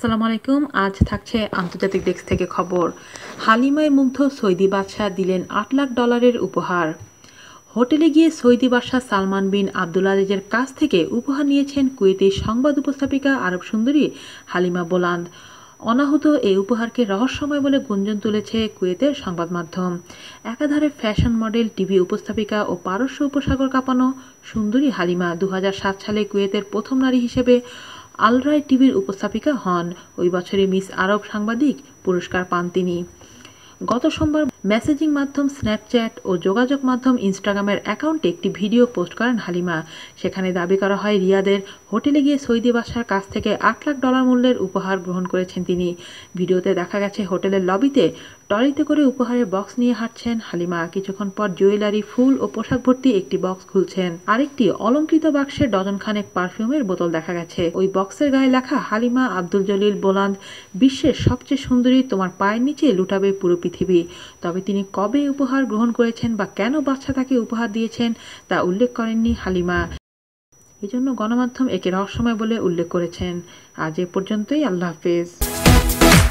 আসসালামু আলাইকুম আজ থাকছে আন্তর্জাতিক ডেস্ক থেকে খবর হালিমায় মুগ্ধ সৌদি বাদশাহ দিলেন আট লাখ ডলারের উপহার হোটেলে গিয়ে সৌদি বাদশাহ সালমান বিন আব্দুল আজিজের কাছ থেকে উপহার নিয়েছেন কুয়েতের সংবাদ উপস্থাপিকা আরব সুন্দরী হালিমা বোলান্দ অনাহুত এই উপহারকে রহস্যময় বলে গুঞ্জন তুলেছে কুয়েতের সংবাদ মাধ্যম একাধারে ফ্যাশন মডেল টিভি উপস্থাপিকা ও পারস্য উপসাগর কাঁপানো সুন্দরী হালিমা দু সালে কুয়েতের প্রথম নারী হিসেবে আল রায় টিভির উপস্থাপিকা হন ওই বছরে মিস আরব সাংবাদিক পুরস্কার পান তিনি গত সোমবার মেসেজিং মাধ্যম স্ন্যাপচ্যাট ও যোগাযোগ মাধ্যম ইনস্টাগ্রামের অ্যাকাউন্টে একটি ভিডিও পোস্ট করেন হালিমা সেখানে দাবি করা হয় রিয়াদের হোটেলে গিয়ে সৌদি বাসার কাছ থেকে আট লাখ ডলার মূল্যের উপহার গ্রহণ করেছেন তিনি ভিডিওতে দেখা গেছে হোটেলের লবিতে ট্রলিতে করে উপহারের বক্স নিয়ে হাঁটছেন হালিমা কিছুক্ষণ পর জুয়েলারি ফুল ও পোশাক ভর্তি একটি বক্স খুলছেন আরেকটি অলঙ্কৃত বাক্সে ডজন খানেক পারফিউমের বোতল দেখা গেছে ওই বক্সের গায়ে লেখা হালিমা আব্দুল জলিল বোলান্দ বিশ্বের সবচেয়ে সুন্দরী তোমার পায়ের নিচে লুটাবে পুরো পৃথিবী তবে তিনি কবে উপহার গ্রহণ করেছেন বা কেন বাচ্চা তাকে উপহার দিয়েছেন তা উল্লেখ করেননি হালিমা এজন্য গণমাধ্যম একে রহস্যময় বলে উল্লেখ করেছেন আজ এ পর্যন্তই আল্লাহ হাফেজ